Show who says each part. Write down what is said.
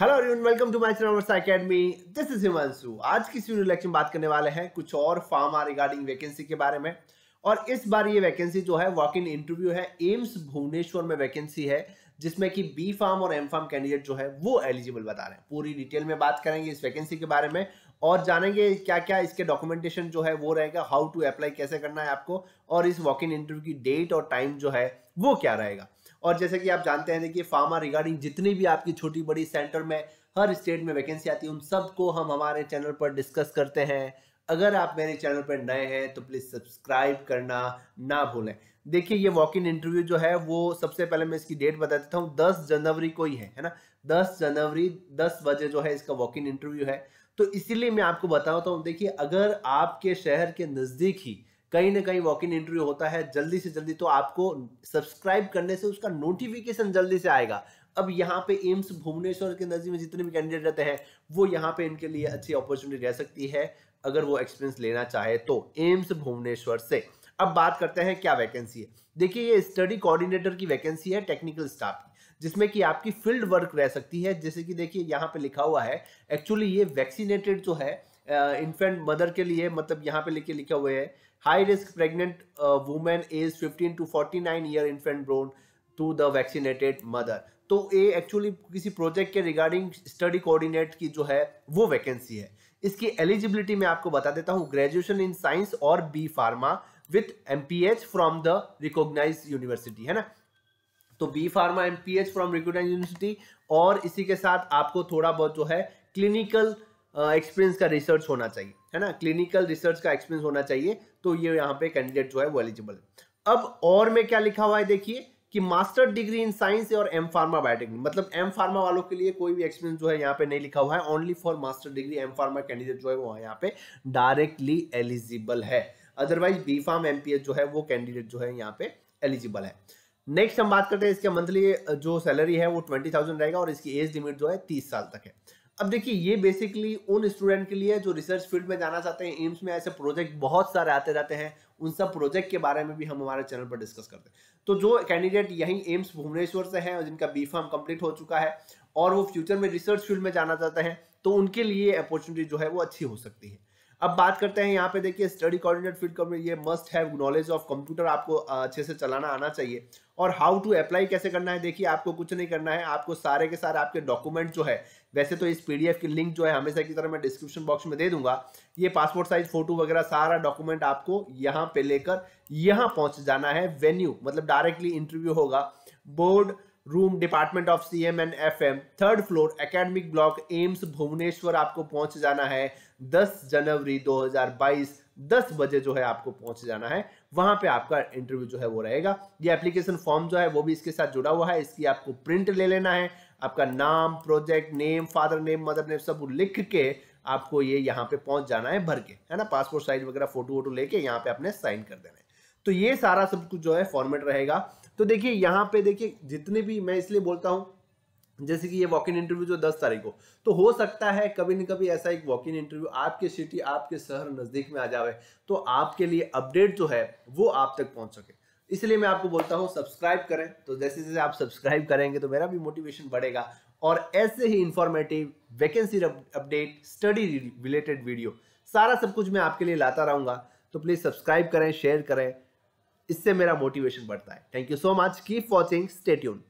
Speaker 1: hello everyone welcome to my channel academy this is Himanshu आज की इस वीडियो लेक्चर बात करने वाले हैं कुछ और फार्मा रिगार्डिंग वैकेंसी के बारे में और इस बार ये वैकेंसी जो है वॉक इन इंटरव्यू है एम्स भुवनेश्वर में वैकेंसी है जिसमें कि बी फार्म और एम फार्म कैंडिडेट जो है वो एलिजिबल बता रहे हैं पूरी डिटेल में बात करेंगे इस वैकेंसी के बारे में और जानेंगे क्या क्या इसके डॉक्यूमेंटेशन जो है वो रहेगा हाउ टू अप्लाई कैसे करना है आपको और इस वॉक इन इंटरव्यू की डेट और टाइम जो है वो क्या रहेगा और जैसे कि आप जानते हैं देखिए फार्मा रिगार्डिंग जितनी भी आपकी छोटी बड़ी सेंटर में हर स्टेट में वैकेंसी आती है उन सबको हम हमारे चैनल पर डिस्कस करते हैं अगर आप मेरे चैनल पर नए हैं तो प्लीज़ सब्सक्राइब करना ना भूलें देखिए ये वॉक इन इंटरव्यू जो है वो सबसे पहले मैं इसकी डेट बता देता हूँ दस जनवरी को ही है है ना दस जनवरी दस बजे जो है इसका वॉक इन इंटरव्यू है तो इसीलिए मैं आपको बताता हूँ देखिए अगर आपके शहर के नज़दीक ही कहीं ना कहीं वॉक इन इंटरव्यू होता है जल्दी से जल्दी तो आपको सब्सक्राइब करने से उसका नोटिफिकेशन जल्दी से आएगा अब यहाँ पे एम्स भुवनेश्वर के नजदीक में जितने भी कैंडिडेट रहते हैं वो यहाँ पे इनके लिए अच्छी अपॉर्चुनिटी रह सकती है अगर वो एक्सपीरियंस लेना चाहे तो एम्स भुवनेश्वर से अब बात करते हैं क्या वैकेंसी है देखिए ये स्टडी कोऑर्डिनेटर की वैकेंसी है टेक्निकल स्टाफ की जिसमें कि आपकी फील्ड वर्क रह सकती है जैसे कि देखिए यहाँ पे लिखा हुआ है एक्चुअली ये वैक्सीनेटेड जो है इन्फेंट मदर के लिए मतलब यहाँ पे लेके लिखा हुआ है high risk pregnant women age 15 to 49 year infant born to the vaccinated mother तो ये एक्चुअली किसी प्रोजेक्ट के रिगार्डिंग स्टडी कोऑर्डिनेट की जो है वो वैकेंसी है इसकी एलिजिबिलिटी मैं आपको बता देता हूँ ग्रेजुएशन इन साइंस और B pharma with M P H from the recognise university है ना तो B pharma M P H from recognise university और इसी के साथ आपको थोड़ा बहुत जो है क्लिनिकल एक्सपीरियंस का रिसर्च होना चाहिए है ना क्लिनिकल रिसर्च का एक्सपीरियंस होना चाहिए तो ये यहाँ पे कैंडिडेट जो है वो एलिजिबल है अब और में क्या लिखा हुआ है देखिए कि मास्टर डिग्री इन साइंस और एम फार्मा बायोटेक्निक मतलब एम फार्मा वालों के लिए कोई भी एक्सपीरियंस जो है यहाँ पे नहीं लिखा हुआ है only for master degree M pharma candidate जो है वो यहाँ पे डायरेक्टली एलिजिबल है अदरवाइज बी फार्म एम जो है वो कैंडिडेट जो है यहाँ पे एलिजिबल है नेक्स्ट हम बात करते हैं इसके मंथली जो सैलरी है वो ट्वेंटी थाउजेंड रहेगा और इसकी एज लिमिट जो है तीस साल तक है अब देखिए ये बेसिकली उन स्टूडेंट के लिए जो रिसर्च फील्ड में जाना चाहते हैं एम्स में ऐसे प्रोजेक्ट बहुत सारे आते रहते हैं उन सब प्रोजेक्ट के बारे में भी हम हमारे चैनल पर डिस्कस करते हैं तो जो कैंडिडेट यहीं एम्स भुवनेश्वर से हैं और जिनका बी फॉर्म कंप्लीट हो चुका है और वो फ्यूचर में रिसर्च फील्ड में जाना चाहते हैं तो उनके लिए अपॉर्चुनिटी जो है वो अच्छी हो सकती है अब बात करते हैं यहाँ पे देखिए स्टडी कोऑर्डिनेट फील्ड कवर ये must have knowledge of computer आपको अच्छे से चलाना आना चाहिए और हाउ टू अप्लाई कैसे करना है देखिए आपको कुछ नहीं करना है आपको सारे के सारे आपके डॉक्यूमेंट जो है वैसे तो इस पीडीएफ की लिंक जो है हमेशा की तरह मैं डिस्क्रिप्शन बॉक्स में दे दूंगा ये पासपोर्ट साइज फोटो वगैरह सारा डॉक्यूमेंट आपको यहाँ पे लेकर यहाँ पहुंच जाना है वेन्यू मतलब डायरेक्टली इंटरव्यू होगा board room department of C M and F M third floor academic block AIIMS Bhubaneswar आपको पहुंच जाना है 10 जनवरी 2022 10 बजे जो है आपको पहुंच जाना है वहां पे आपका इंटरव्यू जो है वो रहेगा ये एप्लीकेशन फॉर्म जो है वो भी इसके साथ जुड़ा हुआ है इसकी आपको प्रिंट ले लेना है आपका नाम project name father name mother name सब लिख के आपको ये यहाँ पे पहुंच जाना है भर के है ना पासपोर्ट साइज वगैरह फोटो वोटो लेके यहाँ पे आपने साइन कर देना है तो ये सारा सब कुछ जो है फॉर्मेट रहेगा तो देखिए यहाँ पे देखिए जितने भी मैं इसलिए बोलता हूँ जैसे कि ये वॉक इन इंटरव्यू जो 10 तारीख को तो हो सकता है कभी न कभी ऐसा एक वॉक इन इंटरव्यू आपके सिटी आपके शहर नज़दीक में आ जावे तो आपके लिए अपडेट जो है वो आप तक पहुंच सके इसलिए मैं आपको बोलता हूँ सब्सक्राइब करें तो जैसे जैसे आप सब्सक्राइब करेंगे तो मेरा भी मोटिवेशन बढ़ेगा और ऐसे ही informative vacancy update study related video सारा सब कुछ मैं आपके लिए लाता रहूंगा तो प्लीज़ सब्सक्राइब करें शेयर करें इससे मेरा मोटिवेशन बढ़ता है thank you so much keep watching stay tuned